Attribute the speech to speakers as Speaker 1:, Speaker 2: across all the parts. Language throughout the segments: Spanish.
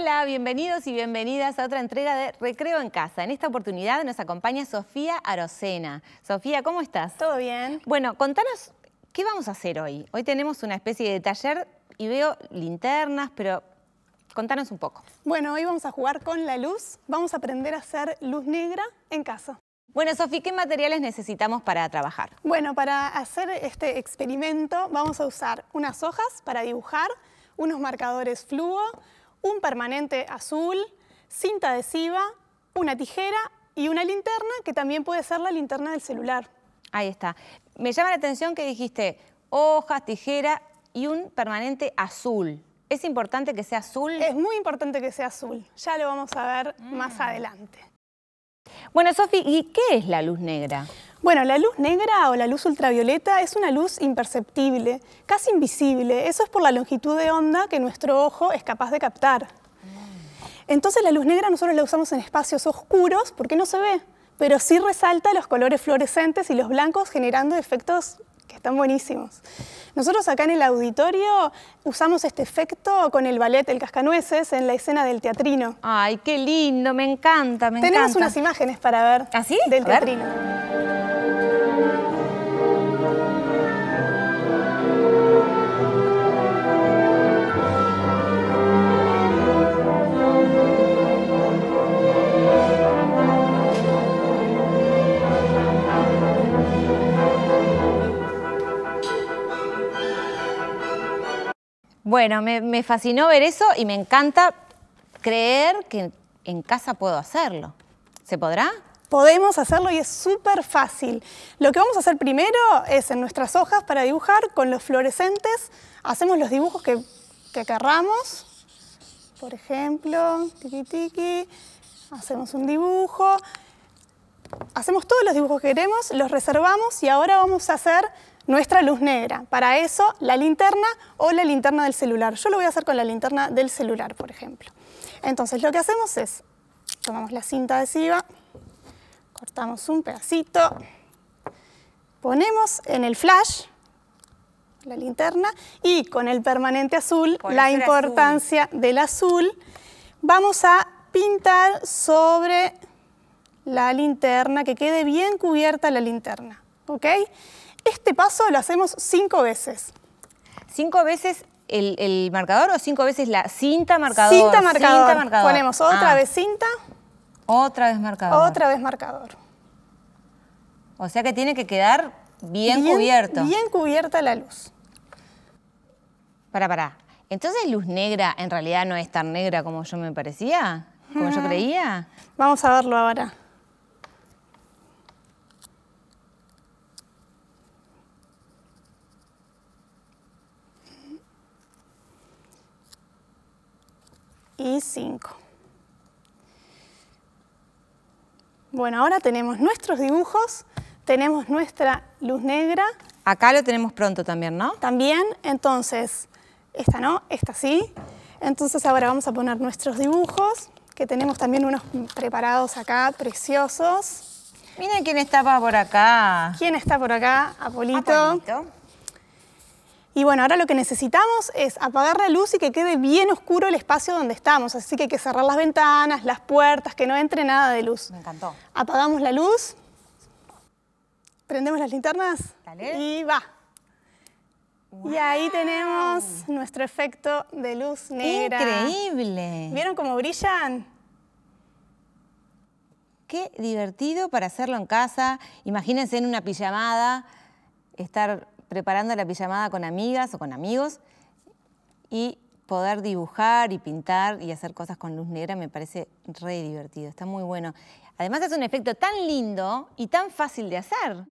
Speaker 1: Hola, bienvenidos y bienvenidas a otra entrega de Recreo en Casa. En esta oportunidad nos acompaña Sofía Arocena. Sofía, ¿cómo estás? Todo bien. Bueno, contanos qué vamos a hacer hoy. Hoy tenemos una especie de taller y veo linternas, pero
Speaker 2: contanos un poco. Bueno, hoy vamos a jugar con la luz. Vamos a aprender a hacer luz negra en casa. Bueno, Sofía, ¿qué materiales
Speaker 1: necesitamos para trabajar?
Speaker 2: Bueno, para hacer este experimento vamos a usar unas hojas para dibujar, unos marcadores fluo, un permanente azul, cinta adhesiva, una tijera y una linterna que también puede ser la linterna del celular. Ahí está. Me llama la atención que
Speaker 1: dijiste hojas, tijera y un permanente azul. ¿Es importante que sea
Speaker 2: azul? Es muy importante que sea azul. Ya lo vamos a ver más mm. adelante. Bueno, Sofi, ¿y qué es la luz negra? Bueno, la luz negra o la luz ultravioleta es una luz imperceptible, casi invisible. Eso es por la longitud de onda que nuestro ojo es capaz de captar. Entonces la luz negra nosotros la usamos en espacios oscuros porque no se ve, pero sí resalta los colores fluorescentes y los blancos generando efectos que están buenísimos. Nosotros acá en el auditorio usamos este efecto con el ballet El Cascanueces en la escena del teatrino. Ay, qué lindo, me encanta, me Tenemos unas imágenes para ver. ¿Así? ¿Ah, del teatrino.
Speaker 1: Bueno, me, fascinó ver eso y
Speaker 2: me encanta creer que en casa puedo hacerlo. ¿Se podrá? Podemos hacerlo y es súper fácil. Lo que vamos a hacer primero es en nuestras hojas para dibujar con los fluorescentes, hacemos los dibujos que, que querramos. Por ejemplo, tiki tiki, hacemos un dibujo. Hacemos todos los dibujos que queremos, los reservamos y ahora vamos a hacer nuestra luz negra. Para eso, la linterna o la linterna del celular. Yo lo voy a hacer con la linterna del celular, por ejemplo. Entonces, lo que hacemos es, tomamos la cinta adhesiva, cortamos un pedacito, ponemos en el flash la linterna y con el permanente azul, la importancia del azul, vamos a pintar sobre la linterna, que quede bien cubierta la linterna, ¿ok? Este paso lo hacemos cinco veces. ¿Cinco veces el, marcador o cinco veces la cinta
Speaker 1: marcador? Cinta marcador. Ponemos otra ah. vez cinta. Otra vez marcador. Otra vez marcador. O sea que tiene que quedar bien, cubierto. Bien cubierta la luz. Para, para. Entonces luz negra en realidad no es tan negra como yo me parecía, como yo mm. creía. Vamos a verlo ahora.
Speaker 2: y 5. Bueno, ahora tenemos nuestros dibujos, tenemos nuestra luz negra. Acá lo tenemos pronto también, ¿no? También, entonces, esta no, esta sí. Entonces ahora vamos a poner nuestros dibujos, que tenemos también unos preparados acá, preciosos. Mira quién estaba por acá. ¿Quién está por acá? Apolito. Y bueno, ahora lo que necesitamos es apagar la luz y que quede bien oscuro el espacio donde estamos. Así que hay que cerrar las ventanas, las puertas, que no entre nada de luz. Me encantó. Apagamos la luz, prendemos las linternas y va. Y ahí tenemos nuestro efecto de luz negra.
Speaker 1: ¡Increíble!
Speaker 2: ¿Vieron cómo brillan? Qué
Speaker 1: divertido para hacerlo en casa. Imagínense en una pijamada, estar preparando la pijamada con amigas o con amigos y poder dibujar y pintar y hacer cosas con luz negra me parece re divertido, está muy bueno. Además es un efecto tan lindo y tan fácil de hacer.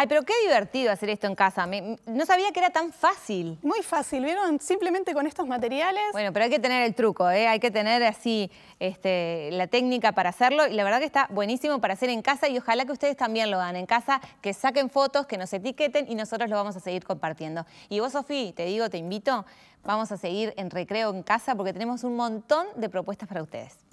Speaker 1: Ay, pero qué divertido hacer esto en casa. no sabía que era tan fácil. Muy fácil, ¿vieron? Simplemente con estos materiales. Bueno, pero hay que tener el truco, ¿eh? Hay que tener así este, la técnica para hacerlo. Y la verdad que está buenísimo para hacer en casa y ojalá que ustedes también lo hagan en casa, que saquen fotos, que nos etiqueten y nosotros lo vamos a seguir compartiendo. Y vos, Sofía, te digo, te invito, vamos a seguir en Recreo en Casa porque tenemos un montón de propuestas para ustedes.